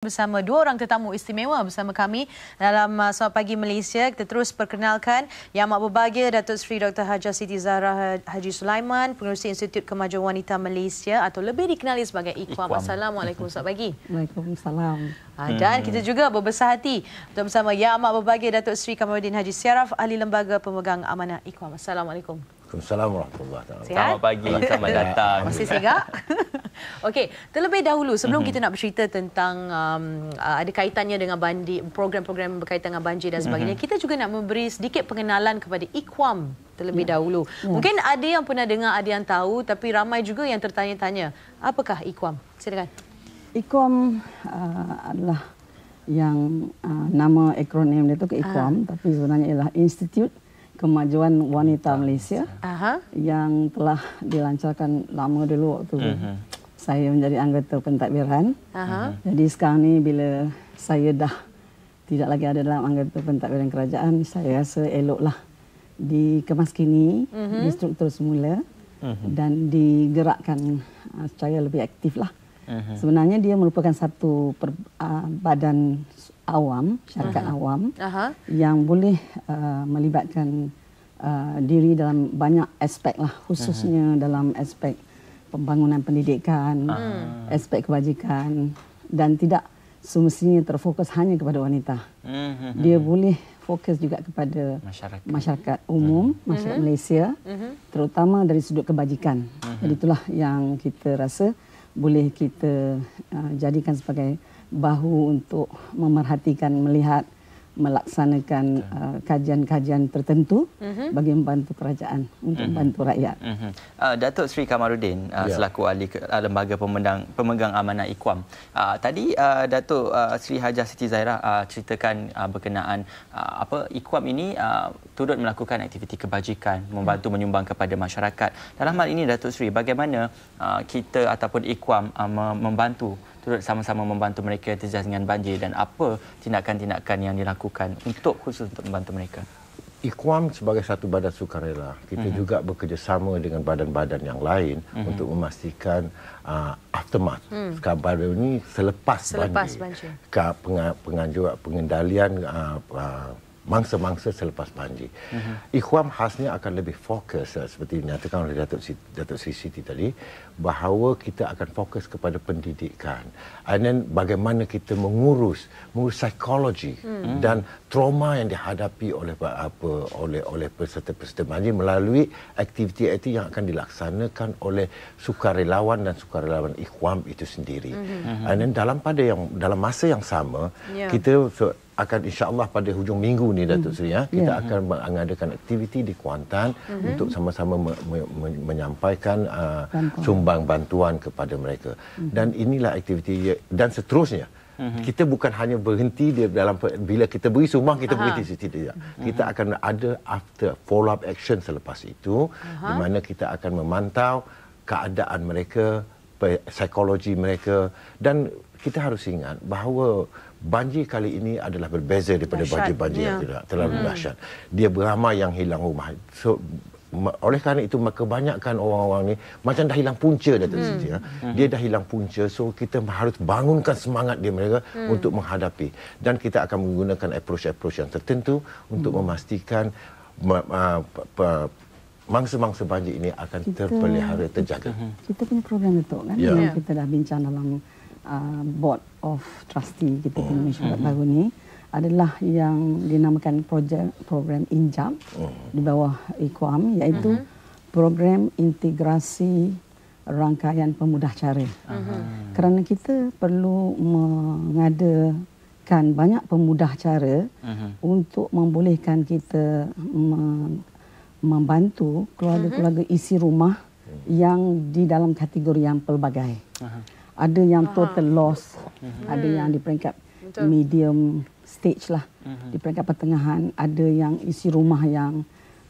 bersama dua orang tetamu istimewa bersama kami dalam uh, Selamat Pagi Malaysia. Kita terus perkenalkan Yang Amat Berbahagia Datuk Seri Dr. Hajar Siti Zahra ha- Haji Sulaiman, Pengurusi Institut Kemajuan Wanita Malaysia atau lebih dikenali sebagai IKWAM. Ikhwam. Assalamualaikum Selamat Pagi. Waalaikumsalam. Uh, dan hmm. kita juga berbesar hati untuk bersama Yang Amat Berbahagia Datuk Seri Kamaruddin Haji Syaraf, Ahli Lembaga Pemegang Amanah IKWAM. Assalamualaikum. Assalamualaikum warahmatullahi wabarakatuh. Selamat pagi. Selamat datang. Masih segak. Okey, terlebih dahulu sebelum mm-hmm. kita nak bercerita tentang um, uh, ada kaitannya dengan program-program berkaitan dengan banjir dan sebagainya, mm-hmm. kita juga nak memberi sedikit pengenalan kepada Iqam terlebih yeah. dahulu. Yeah. Mm. Mungkin ada yang pernah dengar, ada yang tahu tapi ramai juga yang tertanya-tanya. Apakah Iqam? Silakan. Iqam uh, adalah yang uh, nama akronim dia tu ke uh. tapi sebenarnya ialah Institute kemajuan wanita Malaysia Aha. yang telah dilancarkan lama dulu waktu uh mhm. -huh. saya menjadi anggota pentadbiran. Aha. Mhm. Jadi sekarang ni bila saya dah tidak lagi ada dalam anggota pentadbiran kerajaan, saya rasa eloklah dikemaskini, uh mhm. -huh. distruktur semula uh -huh. dan digerakkan ah, secara lebih aktiflah. Uh -huh. Sebenarnya dia merupakan satu per, uh, badan awam, syarikat uh-huh. awam uh-huh. yang boleh uh, melibatkan uh, diri dalam banyak aspek lah, khususnya uh-huh. dalam aspek pembangunan pendidikan, uh-huh. aspek kebajikan dan tidak semestinya terfokus hanya kepada wanita. Uh-huh. Dia boleh fokus juga kepada masyarakat, masyarakat umum, uh-huh. masyarakat uh-huh. Malaysia, uh-huh. terutama dari sudut kebajikan. Uh-huh. Jadi itulah yang kita rasa boleh kita uh, jadikan sebagai bahu untuk memerhatikan, melihat, melaksanakan uh, kajian-kajian uh, tertentu uh mhm. -huh. bagi membantu kerajaan untuk mhm. membantu uh -huh. rakyat. Uh mhm. -huh. uh, Datuk Sri Kamarudin uh, yeah. selaku ahli uh, lembaga pemendang, pemegang amanah IKWAM. Uh, tadi uh, Datuk uh, Sri Hajah Siti Zairah uh, ceritakan uh, berkenaan uh, apa IKWAM ini uh, turut melakukan aktiviti kebajikan, membantu uh. menyumbang kepada masyarakat. Dalam hal ini Datuk Sri, bagaimana uh, kita ataupun IKWAM uh, membantu turut sama-sama membantu mereka terjejas dengan banjir dan apa tindakan-tindakan yang dilakukan untuk khusus untuk membantu mereka? IKWAM sebagai satu badan sukarela, kita uh-huh. juga bekerjasama dengan badan-badan yang lain uh-huh. untuk memastikan uh, aftermath. Uh-huh. ini selepas, selepas banjir, banjir. Ke penganjur, pengendalian uh, uh, mangsa-mangsa selepas mandi. Uh-huh. Mhm. Ikhwan khasnya akan lebih fokus eh, seperti dinyatakan oleh Datuk Siti, Datuk Sri Siti tadi bahawa kita akan fokus kepada pendidikan and then bagaimana kita mengurus mengurus psikologi uh-huh. dan trauma yang dihadapi oleh apa oleh oleh peserta-peserta mandi melalui aktiviti-aktiviti yang akan dilaksanakan oleh sukarelawan dan sukarelawan Ikhwan itu sendiri. Uh-huh. And then dalam pada yang dalam masa yang sama yeah. kita so, akan Insya Allah pada hujung minggu ni Datuk hmm. Seri ya kita yeah. akan mengadakan aktiviti di Kuantan uh-huh. untuk sama-sama me- me- me- menyampaikan uh, bantuan. sumbang bantuan kepada mereka uh-huh. dan inilah aktiviti dan seterusnya mhm. kita bukan hanya berhenti dia dalam bila kita beri sumbang kita Aha. berhenti situ tidak kita akan ada after follow up action selepas itu Aha. di mana kita akan memantau keadaan mereka psikologi mereka dan kita harus ingat bahawa banjir kali ini adalah berbeza daripada banjir-banjir yang ya. tidak terlalu hmm. dahsyat. Dia beramai yang hilang rumah. So, oleh kerana itu kebanyakan orang-orang ni macam dah hilang punca dah hmm. sini. Hmm. Dia dah hilang punca so kita harus bangunkan semangat dia mereka hmm. untuk menghadapi dan kita akan menggunakan approach-approach yang tertentu untuk hmm. memastikan ah, mangsa-mangsa banjir ini akan kita, terpelihara, terjaga. Kita punya program itu kan yeah. yang kita dah bincang dalam uh, board of trustee kita di Malaysia mm-hmm. baru ini adalah yang dinamakan projek program INJAM mm. di bawah Iqam, iaitu mm-hmm. program integrasi rangkaian pemudah cara. Mm-hmm. Kerana kita perlu mengada banyak pemudah cara uh-huh. untuk membolehkan kita membantu keluarga-keluarga mhm. isi rumah mhm. yang di dalam kategori yang pelbagai. Ada yang total loss, mhm. ada hmm. yang di peringkat medium stage lah, di peringkat pertengahan, ada yang isi rumah yang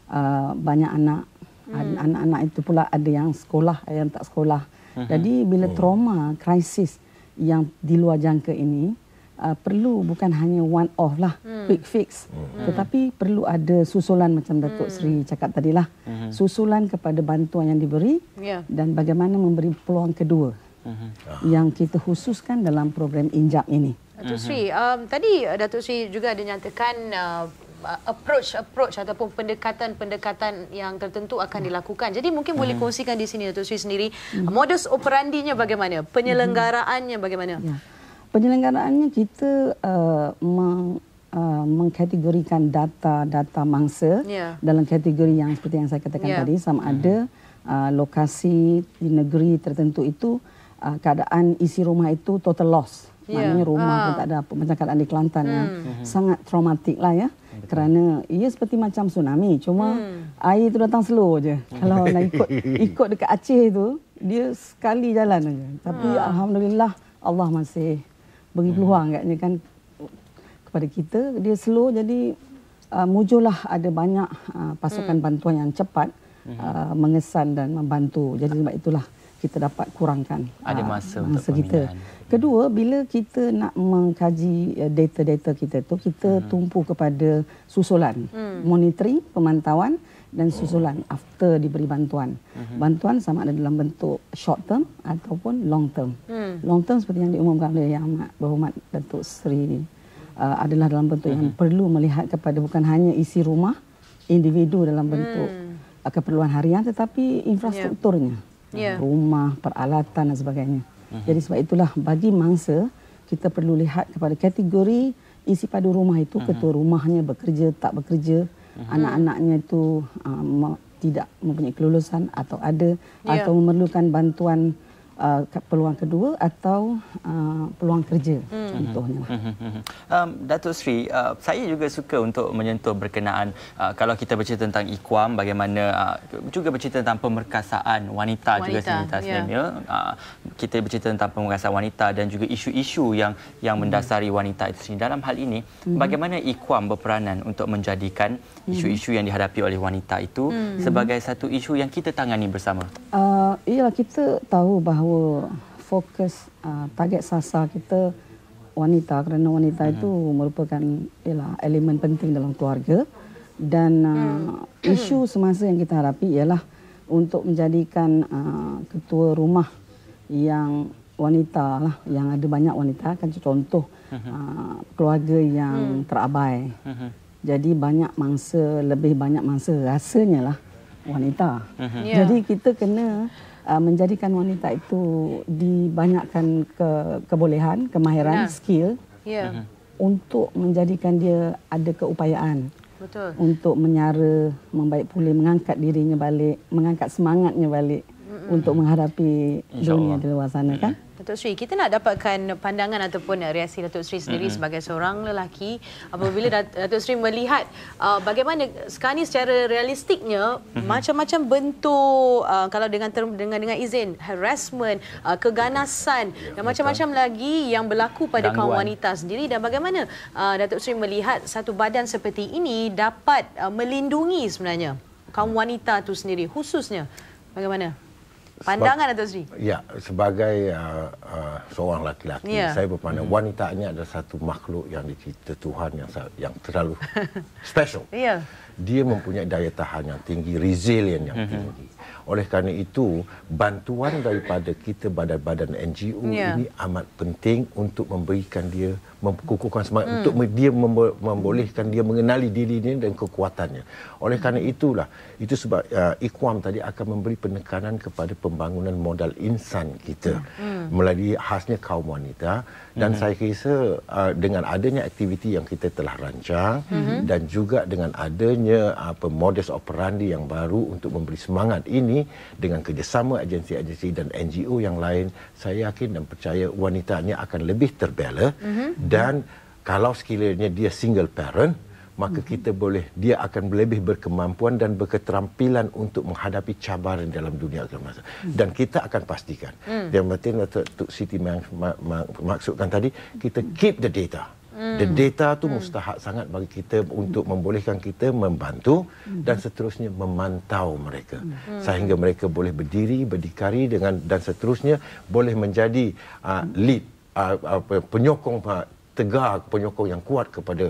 uh, banyak anak. Hmm. Anak-anak itu pula ada yang sekolah, ada yang tak sekolah. Jadi bila oh. trauma, krisis yang di luar jangka ini, uh, perlu bukan hanya one off lah, hmm. quick fix. Hmm. Tetapi perlu ada susulan macam Datuk hmm. Seri cakap tadilah. Hmm. Susulan kepada bantuan yang diberi yeah. dan bagaimana memberi peluang kedua hmm. yang kita khususkan dalam program injak ini. Datuk hmm. Seri, um, tadi uh, Datuk Seri juga ada nyatakan uh, approach uh, approach ataupun pendekatan-pendekatan yang tertentu akan dilakukan. Jadi mungkin boleh hmm. kongsikan di sini Datuk Sri sendiri hmm. modus operandinya bagaimana, penyelenggaraannya bagaimana. Yeah penyelenggaraannya kita uh, meng Uh, mengkategorikan data-data mangsa yeah. dalam kategori yang seperti yang saya katakan yeah. tadi sama hmm. ada uh, lokasi di negeri tertentu itu uh, keadaan isi rumah itu total loss yeah. maknanya rumah ah. pun tak ada macam keadaan di Kelantan ya. hmm. yang hmm. sangat traumatik lah ya kerana ia seperti macam tsunami cuma hmm. air itu datang slow je hmm. kalau nak ikut ikut dekat Aceh itu dia sekali jalan saja tapi hmm. alhamdulillah Allah masih beri hmm. peluang hmm. katnya kan kepada kita dia slow jadi uh, mujulah ada banyak uh, pasukan hmm. bantuan yang cepat hmm. uh, mengesan dan membantu jadi sebab itulah kita dapat kurangkan ada masa uh, masa kita kedua bila kita nak mengkaji uh, data-data kita tu kita hmm. tumpu kepada susulan hmm. monitoring pemantauan dan susulan oh. after diberi bantuan. Uh mhm. -huh. Bantuan sama ada dalam bentuk short term ataupun long term. Hmm. Long term seperti yang diumumkan oleh Yang Amat Berhormat Datuk Seri uh, adalah dalam bentuk uh -huh. yang mhm. perlu melihat kepada bukan hanya isi rumah, individu dalam bentuk hmm. uh, keperluan harian tetapi infrastrukturnya. Yeah. Ya. Rumah, peralatan dan sebagainya. Uh mhm. -huh. Jadi sebab itulah bagi mangsa kita perlu lihat kepada kategori isi padu rumah itu uh -huh. ketua rumahnya bekerja tak bekerja uh -hmm. anak-anaknya itu uh, tidak mempunyai kelulusan atau ada yeah. atau memerlukan bantuan uh, peluang kedua atau uh, peluang kerja mm. contohnya. Mm -hmm. um, Datuk Sri, uh, saya juga suka untuk menyentuh berkenaan uh, kalau kita bercerita tentang ikhwam bagaimana uh, juga bercerita tentang pemerkasaan wanita, wanita juga sanitas yeah. Uh, kita bercerita tentang pemerasan wanita dan juga isu-isu yang yang hmm. mendasari wanita itu sendiri. Dalam hal ini, mm. bagaimana IKWAM berperanan untuk menjadikan hmm. isu-isu yang dihadapi oleh wanita itu mm. sebagai satu isu yang kita tangani bersama? Uh, ya, kita tahu bahawa fokus uh, target sasar kita wanita kerana wanita mm. itu merupakan ialah elemen penting dalam keluarga dan uh, hmm. isu semasa yang kita hadapi ialah untuk menjadikan uh, ketua rumah yang wanita lah yang ada banyak wanita kan contoh uh, keluarga yang hmm. terabai hmm. jadi banyak mangsa lebih banyak mangsa rasanya lah wanita hmm. yeah. jadi kita kena uh, menjadikan wanita itu dibanyakkan ke kebolehan kemahiran yeah. skill yeah. Hmm. untuk menjadikan dia ada keupayaan betul untuk menyara membaik pulih mengangkat dirinya balik mengangkat semangatnya balik hmm untuk menghadapi dunia di luar sana kan. Datuk Sri, kita nak dapatkan pandangan ataupun reaksi Datuk Sri sendiri mm-hmm. sebagai seorang lelaki apabila Datuk Sri melihat uh, bagaimana sekarang ini secara realistiknya mm-hmm. macam-macam bentuk uh, kalau dengan dengan dengan izin harassment, uh, keganasan yeah, dan macam-macam lagi yang berlaku pada Gangguan. kaum wanita sendiri dan bagaimana uh, Datuk Sri melihat satu badan seperti ini dapat uh, melindungi sebenarnya kaum wanita itu sendiri khususnya bagaimana Pandangan Seba- Dato' Sri? Ya, sebagai uh, uh, seorang laki-laki, ya. saya berpandang hmm. wanita ini adalah satu makhluk yang dicipta Tuhan yang yang terlalu special. Ya. Dia mempunyai daya tahan yang tinggi, resilient yang hmm. tinggi. Oleh kerana itu, bantuan daripada kita badan-badan NGO ya. ini amat penting untuk memberikan dia mengukuhkan semangat hmm. untuk dia membolehkan dia mengenali diri dia dan kekuatannya. Oleh kerana itulah, itu sebab uh, IKWAM tadi akan memberi penekanan kepada pembangunan modal insan kita ya. hmm. melalui khasnya kaum wanita dan hmm. saya kira uh, dengan adanya aktiviti yang kita telah rancang hmm. dan juga dengan adanya apa uh, modus operandi yang baru untuk memberi semangat ini dengan kerjasama agensi-agensi dan NGO yang lain saya yakin dan percaya wanitanya akan lebih terbela hmm. dan kalau sekiranya dia single parent hmm maka mm-hmm. kita boleh dia akan lebih berkemampuan dan berketerampilan untuk menghadapi cabaran dalam dunia agama mm-hmm. dan kita akan pastikan mm. yang penting untuk Siti maksudkan tadi kita keep the data hmm. The data tu hmm. mustahak sangat bagi kita untuk membolehkan kita membantu hmm. dan seterusnya memantau mereka hmm. hmm. sehingga mereka boleh berdiri berdikari dengan dan seterusnya boleh menjadi uh, lead uh, uh, penyokong uh, tegar penyokong yang kuat kepada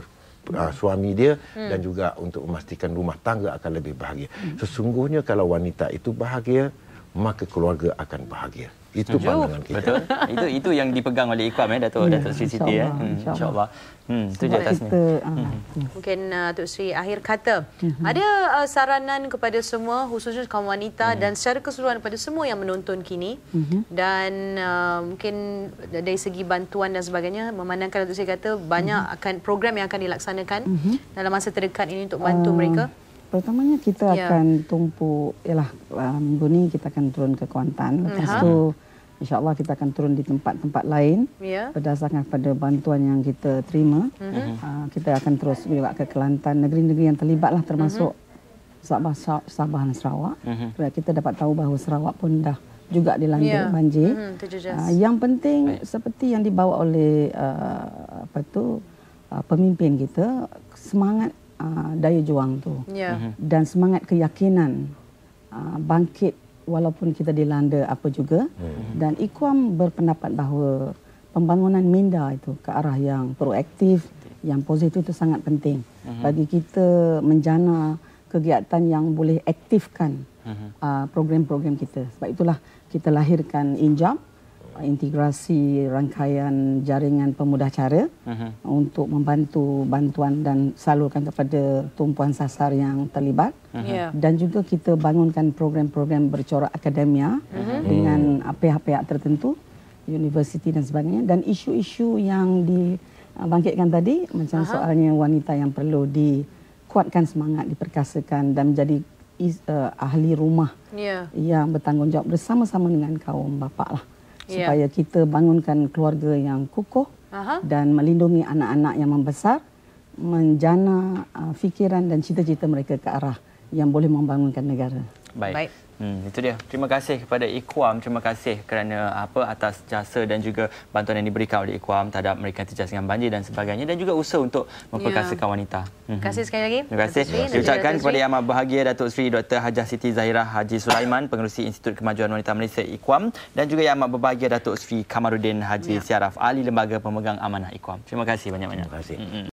uh, suami dia hmm. dan juga untuk memastikan rumah tangga akan lebih bahagia. Hmm. Sesungguhnya kalau wanita itu bahagia, maka keluarga akan bahagia itu pandangan kita. Betul. itu itu yang dipegang oleh Ikwam eh Datuk yeah, Datuk Sri Siti ya. Insya-Allah. Hmm, tu je atasnya. Mungkin uh, Tok Sri akhir kata, mm-hmm. ada uh, saranan kepada semua khususnya kaum wanita mm-hmm. dan secara keseluruhan kepada semua yang menonton kini mm-hmm. dan uh, mungkin dari segi bantuan dan sebagainya memandangkan datuk Sri kata banyak mm-hmm. akan program yang akan dilaksanakan mm-hmm. dalam masa terdekat ini untuk bantu uh, mereka. Pertamanya kita yeah. akan tumpu ialah uh, minggu ni kita akan turun ke Kuantan. Lepas uh -huh. tu insya-Allah kita akan turun di tempat-tempat lain yeah. berdasarkan pada bantuan yang kita terima. Uh mhm. -huh. uh, kita akan terus bila ke Kelantan, negeri-negeri yang terlibatlah termasuk uh mhm. -huh. Sabah dan Sarawak. Uh mhm. -huh. Kita dapat tahu bahawa Sarawak pun dah juga dilanda ya. yeah. banjir. Uh -huh. uh, yang penting right. seperti yang dibawa oleh uh, apa tu uh, pemimpin kita semangat Uh, daya juang tu yeah. dan semangat keyakinan Uh, bangkit walaupun kita dilanda apa juga hmm. dan IKUAM berpendapat bahawa pembangunan minda itu ke arah yang proaktif yang positif itu sangat penting hmm. bagi kita menjana kegiatan yang boleh aktifkan hmm. uh, program-program kita sebab itulah kita lahirkan INJAM integrasi rangkaian jaringan pemudah cara uh-huh. untuk membantu bantuan dan salurkan kepada tumpuan sasar yang terlibat uh-huh. dan juga kita bangunkan program-program bercorak akademia uh-huh. dengan ah, pihak-pihak tertentu universiti dan sebagainya dan isu-isu yang dibangkitkan tadi macam uh-huh. soalnya wanita yang perlu dikuatkan semangat diperkasakan dan menjadi Uh, ahli rumah yeah. yang bertanggungjawab bersama-sama dengan kaum bapa lah. Ya. supaya kita bangunkan keluarga yang kukuh Aha. dan melindungi anak-anak yang membesar, menjana uh, fikiran dan cita-cita mereka ke arah yang boleh membangunkan negara. Baik. Baik. Hmm, itu dia. Terima kasih kepada Ikhwam. Terima kasih kerana apa atas jasa dan juga bantuan yang diberikan oleh Ikhwam terhadap mereka terjejas dengan banjir dan sebagainya dan juga usaha untuk memperkasakan ya. wanita. Hmm. Terima kasih sekali lagi. Terima kasih. Saya ucapkan kepada Yang Maha Bahagia Datuk Seri Dr. Hajah Siti Zahirah Haji Sulaiman, Pengerusi Institut Kemajuan Wanita Malaysia Ikhwam dan juga Yang Maha Berbahagia Datuk Seri Kamarudin Haji ya. Siaraf Ali Lembaga Pemegang Amanah Ikhwam. Terima kasih banyak-banyak. Terima kasih. hmm, hmm.